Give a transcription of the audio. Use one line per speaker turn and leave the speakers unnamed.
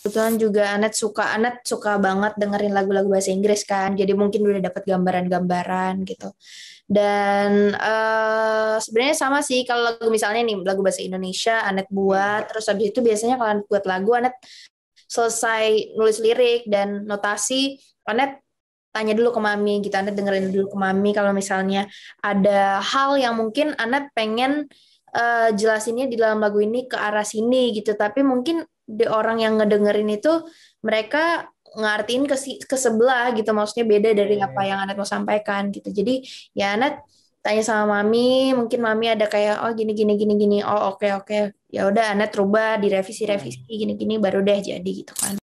kebetulan juga Anet suka Anet suka banget dengerin lagu-lagu bahasa Inggris kan jadi mungkin udah dapat gambaran-gambaran gitu dan uh, sebenarnya sama sih kalau lagu misalnya nih lagu bahasa Indonesia Anet buat terus habis itu biasanya kalau Anet buat lagu Anet selesai nulis lirik dan notasi Anet tanya dulu ke mami gitu Anet dengerin dulu ke mami kalau misalnya ada hal yang mungkin Anet pengen uh, jelasinnya di dalam lagu ini ke arah sini gitu tapi mungkin di orang yang ngedengerin itu mereka ngartiin ke ke sebelah gitu maksudnya beda dari apa yang Anet mau sampaikan gitu jadi ya anak tanya sama mami mungkin mami ada kayak oh gini gini gini gini oh oke okay, oke okay. ya udah Anet rubah direvisi revisi hmm. gini gini baru deh jadi gitu kan